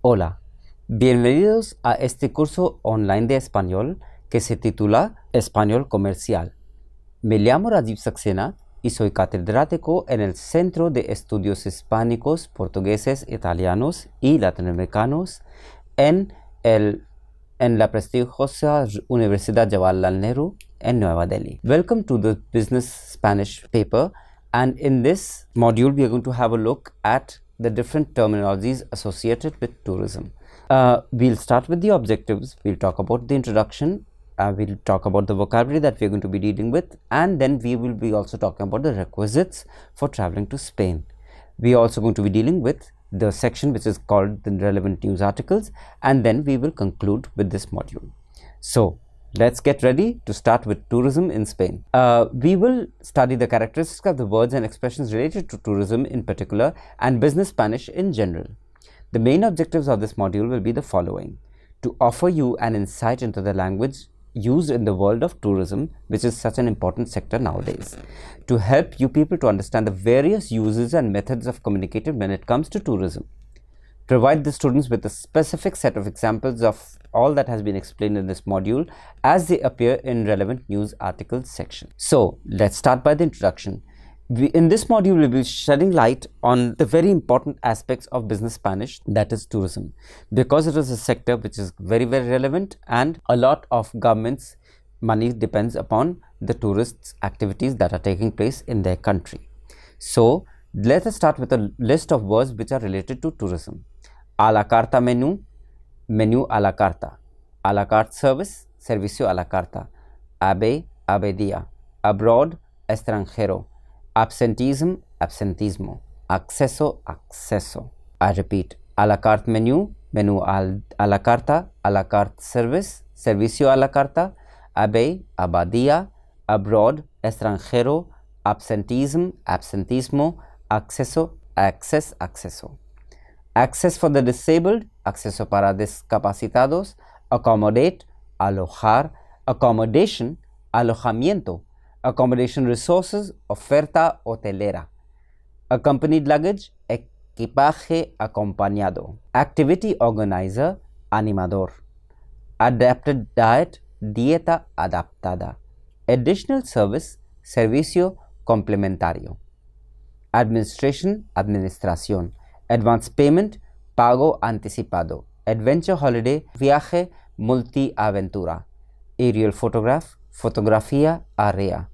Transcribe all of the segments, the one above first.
Hola, bienvenidos a este curso online de español que se titula Español Comercial. Me llamo Rajiv Saxena y soy catedrático en el Centro de Estudios Hispánicos, Portugueses, Italianos y Latinoamericanos en, la prestigiosa Universidad Jawaharlal Nehru en Nueva Delhi. Welcome to the Business Spanish paper and in this module we are going to have a look at the different terminologies associated with tourism. Uh, we'll start with the objectives, we'll talk about the introduction, uh, we'll talk about the vocabulary that we're going to be dealing with and then we will be also talking about the requisites for traveling to Spain. We're also going to be dealing with the section which is called the relevant news articles and then we will conclude with this module. So, Let's get ready to start with tourism in Spain. Uh, we will study the characteristics of the words and expressions related to tourism in particular and business Spanish in general. The main objectives of this module will be the following. To offer you an insight into the language used in the world of tourism, which is such an important sector nowadays. To help you people to understand the various uses and methods of communicating when it comes to tourism Provide the students with a specific set of examples of all that has been explained in this module as they appear in relevant news articles section. So let's start by the introduction. We, in this module, we'll be shedding light on the very important aspects of business Spanish, that is tourism, because it is a sector which is very, very relevant and a lot of governments money depends upon the tourists activities that are taking place in their country. So let us start with a list of words which are related to tourism. a la carta menu. menú a la carta, a la carta service, servicio a la carta, abe abedía, abroad, extranjero, absentism, absentismo, acceso, acceso. I repeat, a la carta menu. menú a la carta, a la carta service, servicio a la carta, abbey, abadía, abroad, extranjero, absentism, absentismo, acceso, access, acceso. access for the disabled, acceso para discapacitados, accommodate, alojar, accommodation, alojamiento, accommodation resources, oferta hotelera, accompanied luggage, equipaje acompañado, activity organizer, animador, adapted diet, dieta adaptada, additional service, servicio complementario, administration, administración, advance payment, pago anticipado, adventure holiday, viaje multiaventura, aerial photograph, fotografía área,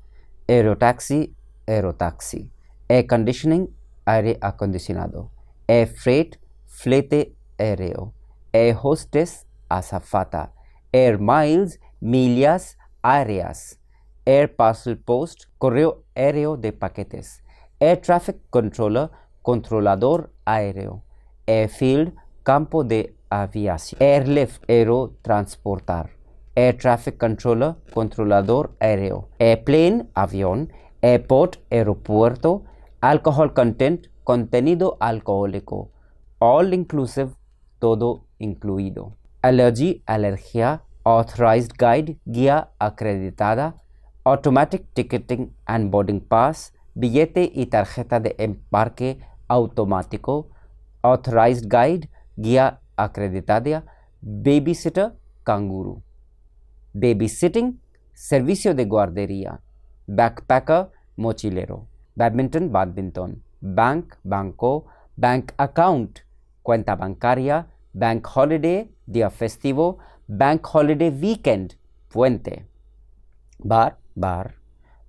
aerotaxi, aerotaxi, air conditioning, aire acondicionado, air freight, flete aéreo, air hostess, azafata, air miles, millas, áreas, air parcel post, correo aéreo de paquetes, air traffic controller, controlador aéreo. Airfield, campo de aviación. Airlift, aerotransportar. Air Traffic Controller, controlador aéreo. Airplane, avión. Airport, aeropuerto. Alcohol content, contenido alcohólico. All inclusive, todo incluido. Allergy, alergia. Authorized Guide, guía acreditada. Automatic Ticketing and Boarding Pass, billete y tarjeta de embarque automático, authorized guide, guía acreditada, babysitter, canguro, babysitting, servicio de guardería, backpacker, mochilero, badminton, badminton, bank, banco, bank account, cuenta bancaria, bank holiday, día festivo, bank holiday weekend, puente, bar, bar,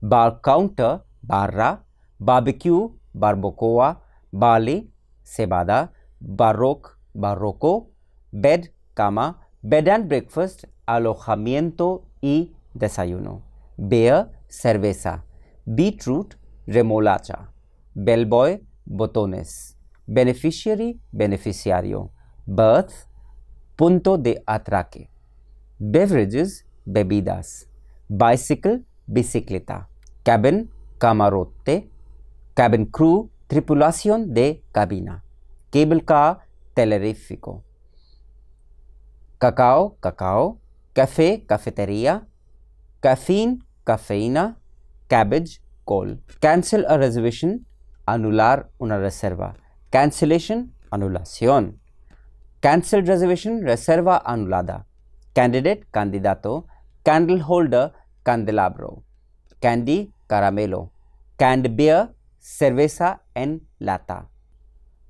bar counter, barra, barbecue, barbacoa, Bali, cebada, baroque, barroco, bed, cama, bed and breakfast, alojamiento y desayuno. Beer, cerveza. Beetroot, remolacha. Bellboy, botones. Beneficiary, beneficiario. Birth, punto de atraque. Beverages, bebidas. Bicycle, bicicleta. Cabin, camarote. Cabin crew, tripulación de cabina, cable car telerífico, cacao, cacao, café, cafetería, caffeine, cafeína, cabbage, col, Cancel a reservation, anular una reserva. Cancellation, anulación. Cancelled reservation, reserva anulada. Candidate, candidato. Candle holder, candelabro. Candy, caramelo. Canned beer, cerveza en lata.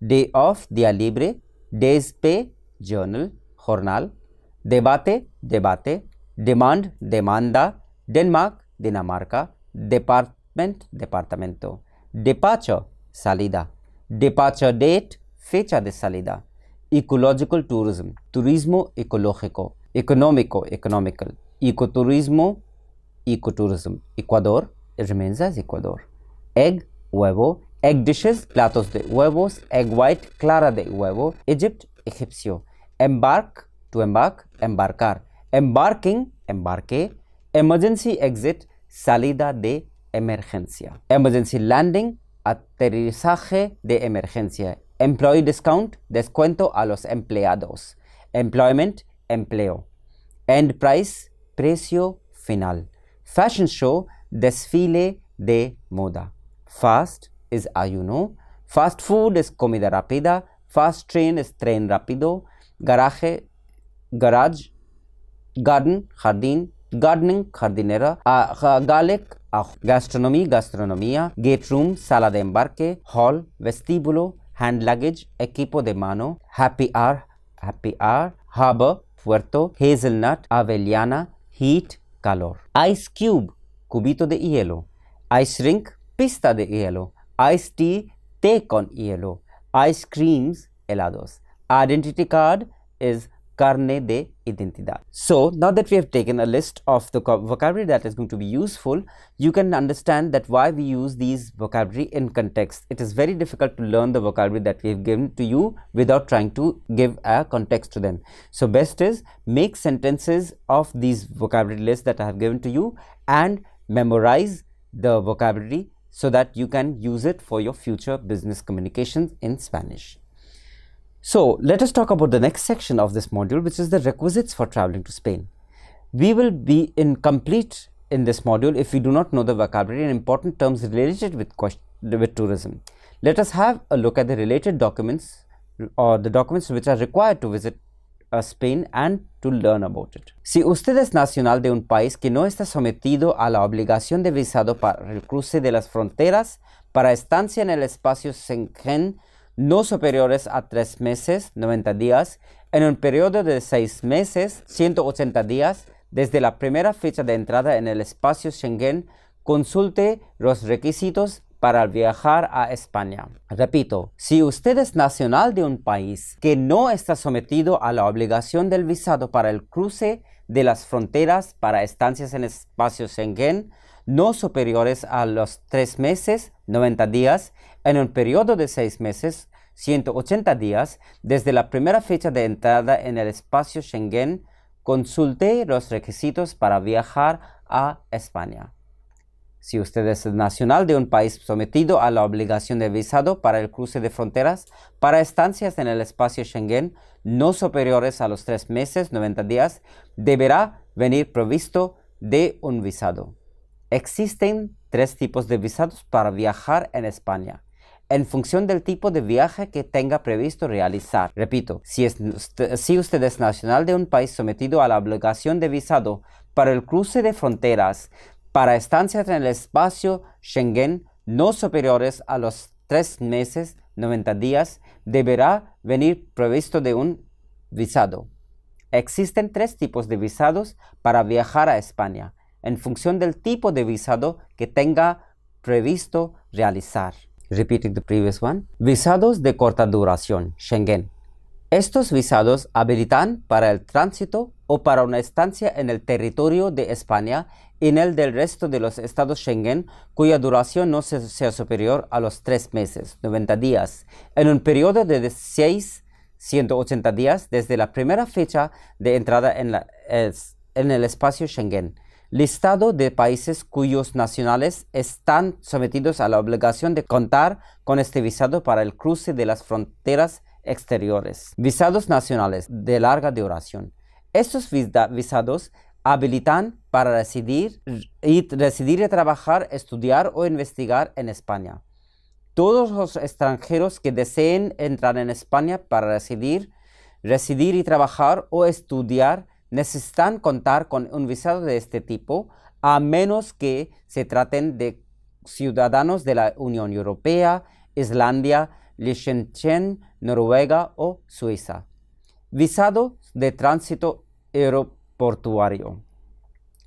Day of dia libre, days pay, journal, jornal, debate, debate, demand, demanda, Denmark, Dinamarca, department, departamento, departure, salida, departure date, fecha de salida, ecological tourism, turismo ecológico, económico, economical, ecoturismo, ecoturism, Ecuador, it remains as Ecuador, egg, huevo, egg dishes, platos de huevos, egg white, clara de huevo, Egypt, egipcio, embark, to embark, embarcar, embarking, embarque, emergency exit, salida de emergencia, emergency landing, aterrizaje de emergencia, employee discount, descuento a los empleados, employment, empleo, end price, precio final, fashion show, desfile de moda. Fast is ayuno. Fast food is comida rápida. Fast train is tren rápido. Garaje, garage. Garden, jardín. Gardening, jardinera. Uh, uh, uh, gastronomy gastronomía. Gate room, sala de embarque. Hall, vestíbulo. Hand luggage, equipo de mano. Happy hour, happy hour. Harbor, puerto. Hazelnut, avellana. Heat, calor. Ice cube, cubito de hielo. Ice rink, pista de hielo, ice tea, té con hielo, ice creams helados. Identity card is carne de identidad. So now that we have taken a list of the vocabulary that is going to be useful, you can understand that why we use these vocabulary in context. It is very difficult to learn the vocabulary that we have given to you without trying to give a context to them. So best is make sentences of these vocabulary lists that I have given to you and memorize the vocabulary so that you can use it for your future business communications in Spanish. So let us talk about the next section of this module, which is the requisites for traveling to Spain. We will be incomplete in this module if we do not know the vocabulary and important terms related with, with tourism. Let us have a look at the related documents or the documents which are required to visit a Spain and to learn about it. Si usted es nacional de un país que no está sometido a la obligación de visado para el cruce de las fronteras para estancia en el espacio Schengen no superiores a tres meses, 90 días, en un periodo de seis meses, 180 días, desde la primera fecha de entrada en el espacio Schengen, consulte los requisitos para viajar a España. Repito, si usted es nacional de un país que no está sometido a la obligación del visado para el cruce de las fronteras para estancias en espacio Schengen no superiores a los tres meses, 90 días, en un periodo de seis meses, 180 días, desde la primera fecha de entrada en el espacio Schengen, consulte los requisitos para viajar a España. Si usted es nacional de un país sometido a la obligación de visado para el cruce de fronteras para estancias en el espacio Schengen no superiores a los tres meses, 90 días, deberá venir provisto de un visado. Existen tres tipos de visados para viajar en España en función del tipo de viaje que tenga previsto realizar. Repito, si, si usted es nacional de un país sometido a la obligación de visado para el cruce de fronteras para estancias en el espacio Schengen no superiores a los tres meses 90 días deberá venir previsto de un visado. Existen tres tipos de visados para viajar a España, en función del tipo de visado que tenga previsto realizar. Repeating the previous one. Visados de corta duración, Schengen. Estos visados habilitan para el tránsito o para una estancia en el territorio de España y en el del resto de los estados Schengen cuya duración no sea superior a los tres meses, 90 días, en un periodo de 6 180 días desde la primera fecha de entrada en el espacio Schengen. Listado de países cuyos nacionales están sometidos a la obligación de contar con este visado para el cruce de las fronteras exteriores. Visados nacionales de larga duración. Estos visados habilitan para residir y residir y trabajar, estudiar o investigar en España. Todos los extranjeros que deseen entrar en España para residir, residir y trabajar o estudiar necesitan contar con un visado de este tipo, a menos que se traten de ciudadanos de la Unión Europea, Islandia, Liechtenstein, Noruega o Suiza. Visado de tránsito aeroportuario.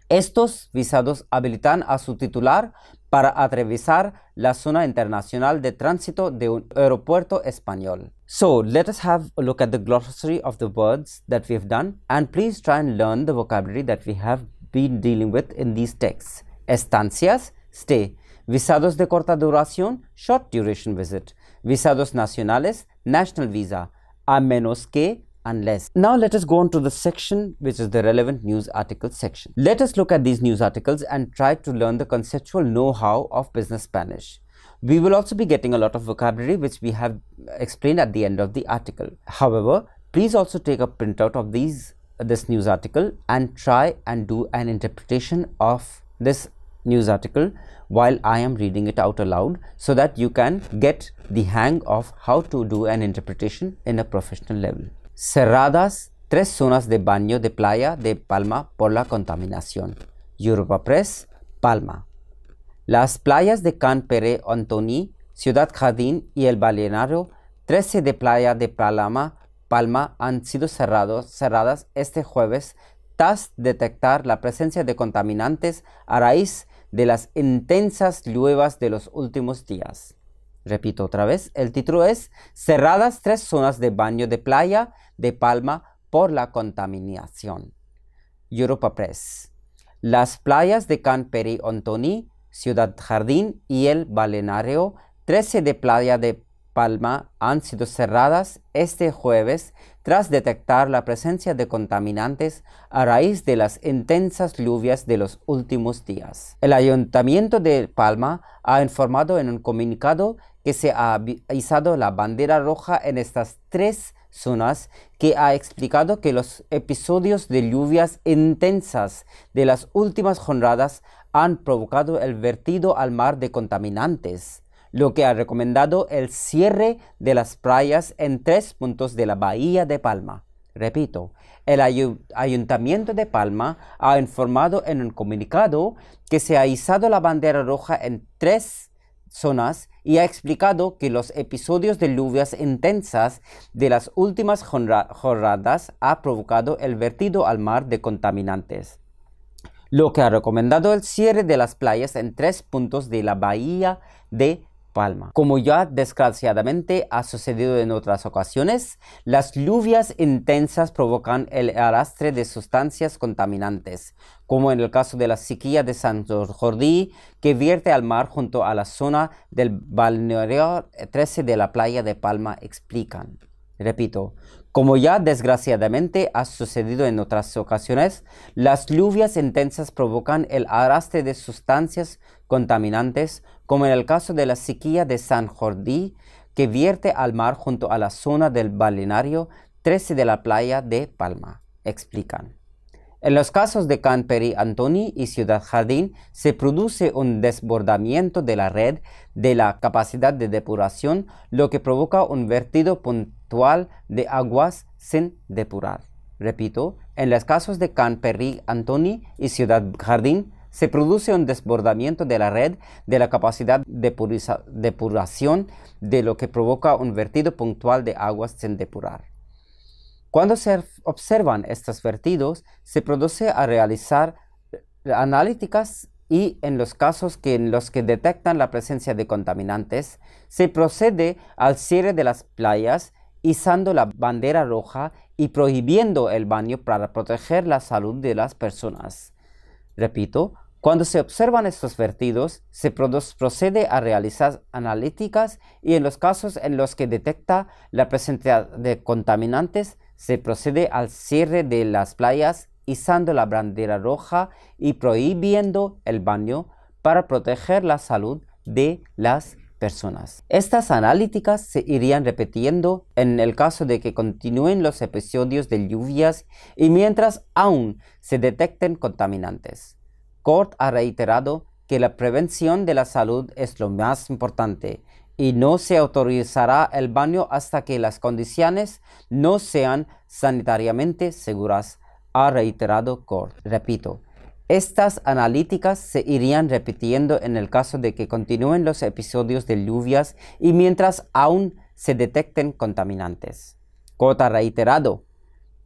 Estos visados habilitan a su titular para atravesar la zona internacional de tránsito de un aeropuerto español. So, let us have a look at the glossary of the words that we have done and please try and learn the vocabulary that we have been dealing with in these texts. Estancias, stay. Visados de corta duración, short duration visit. Visados nacionales, national visa a menos que unless. Now let us go on to the section which is the relevant news article section. Let us look at these news articles and try to learn the conceptual know-how of business Spanish. We will also be getting a lot of vocabulary which we have explained at the end of the article. However, please also take a printout of these this news article and try and do an interpretation of this news article while I am reading it out aloud so that you can get the hang of how to do an interpretation in a professional level. Cerradas tres zonas de baño de playa de Palma por la contaminación. Europa Press, Palma. Las playas de Can Pere Antoni, Ciudad Jardín y el Balenario, 13 de Playa de Palma, Palma han sido cerrados, cerradas este jueves tras detectar la presencia de contaminantes a raíz de de las intensas lluvias de los últimos días. Repito otra vez, el título es Cerradas tres zonas de baño de playa de Palma por la contaminación. Europa Press. Las playas de Can Canperi Antoni, Ciudad Jardín y el Balenario, 13 de playa de Palma han sido cerradas este jueves tras detectar la presencia de contaminantes a raíz de las intensas lluvias de los últimos días. El Ayuntamiento de Palma ha informado en un comunicado que se ha izado la bandera roja en estas tres zonas que ha explicado que los episodios de lluvias intensas de las últimas jornadas han provocado el vertido al mar de contaminantes lo que ha recomendado el cierre de las playas en tres puntos de la Bahía de Palma. Repito, el Ayuntamiento de Palma ha informado en un comunicado que se ha izado la bandera roja en tres zonas y ha explicado que los episodios de lluvias intensas de las últimas jornadas ha provocado el vertido al mar de contaminantes, lo que ha recomendado el cierre de las playas en tres puntos de la bahía de como ya desgraciadamente ha sucedido en otras ocasiones, las lluvias intensas provocan el arrastre de sustancias contaminantes, como en el caso de la sequía de Santo Jordi que vierte al mar junto a la zona del balneario 13 de la playa de Palma, explican. Repito, como ya desgraciadamente ha sucedido en otras ocasiones, las lluvias intensas provocan el arrastre de sustancias contaminantes como en el caso de la sequía de San Jordi que vierte al mar junto a la zona del balneario 13 de la playa de Palma, explican. En los casos de Can Perry Antoni y Ciudad Jardín se produce un desbordamiento de la red de la capacidad de depuración, lo que provoca un vertido puntual de aguas sin depurar. Repito, en los casos de Perry Antoni y Ciudad Jardín se produce un desbordamiento de la red de la capacidad de depuración de lo que provoca un vertido puntual de aguas sin depurar. Cuando se observan estos vertidos, se produce a realizar eh, analíticas y en los casos que en los que detectan la presencia de contaminantes, se procede al cierre de las playas izando la bandera roja y prohibiendo el baño para proteger la salud de las personas. Repito, cuando se observan estos vertidos, se procede a realizar analíticas y en los casos en los que detecta la presencia de contaminantes, se procede al cierre de las playas izando la bandera roja y prohibiendo el baño para proteger la salud de las personas. Estas analíticas se irían repitiendo en el caso de que continúen los episodios de lluvias y mientras aún se detecten contaminantes. Cort ha reiterado que la prevención de la salud es lo más importante y no se autorizará el baño hasta que las condiciones no sean sanitariamente seguras, ha reiterado Cort. Repito, estas analíticas se irían repitiendo en el caso de que continúen los episodios de lluvias y mientras aún se detecten contaminantes. Cota reiterado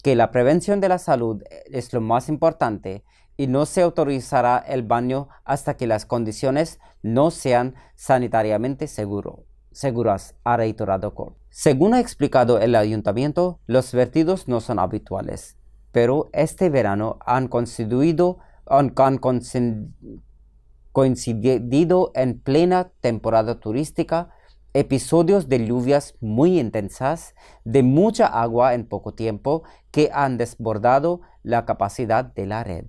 que la prevención de la salud es lo más importante y no se autorizará el baño hasta que las condiciones no sean sanitariamente seguro, seguras, ha reiterado Según ha explicado el ayuntamiento, los vertidos no son habituales, pero este verano han constituido han coincidido en plena temporada turística episodios de lluvias muy intensas, de mucha agua en poco tiempo, que han desbordado la capacidad de la red.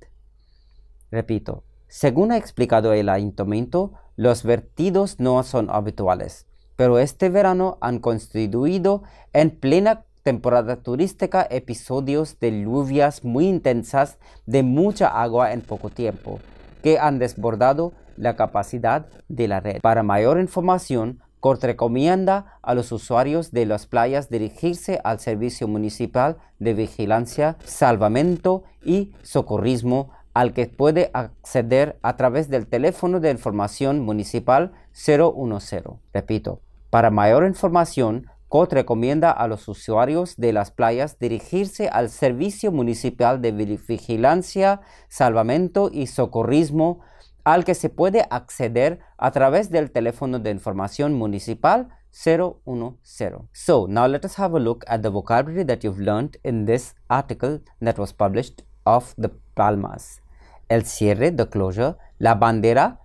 Repito, según ha explicado el ayuntamiento, los vertidos no son habituales, pero este verano han constituido en plena temporada turística, episodios de lluvias muy intensas de mucha agua en poco tiempo, que han desbordado la capacidad de la red. Para mayor información, CORT recomienda a los usuarios de las playas dirigirse al Servicio Municipal de Vigilancia, Salvamento y Socorrismo al que puede acceder a través del teléfono de información municipal 010. Repito, para mayor información, COT recomienda a los usuarios de las playas dirigirse al Servicio Municipal de Vigilancia, Salvamento y Socorrismo, al que se puede acceder a través del teléfono de información municipal 010. So now let us have a look at the vocabulary that you've learned in this article that was published of the Palmas. El cierre, the closure, la bandera,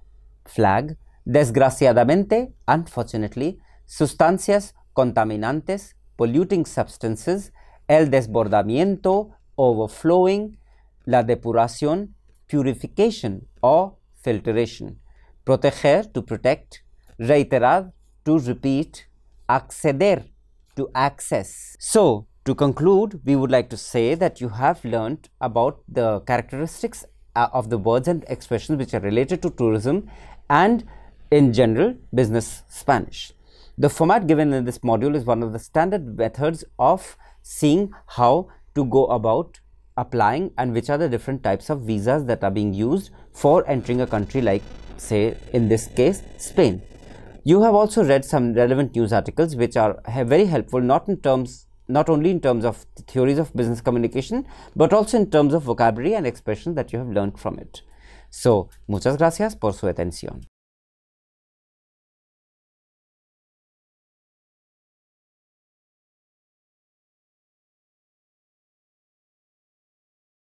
flag, desgraciadamente, unfortunately, sustancias contaminantes, polluting substances, el desbordamiento, overflowing, la depuración, purification o filtration. Proteger, to protect. Reiterar, to repeat. Acceder, to access. So, to conclude, we would like to say that you have learned about the characteristics uh, of the words and expressions which are related to tourism and in general business Spanish. The format given in this module is one of the standard methods of seeing how to go about applying and which are the different types of visas that are being used for entering a country like say in this case Spain. You have also read some relevant news articles which are very helpful not in terms not only in terms of the theories of business communication but also in terms of vocabulary and expression that you have learned from it. So, muchas gracias por su atención.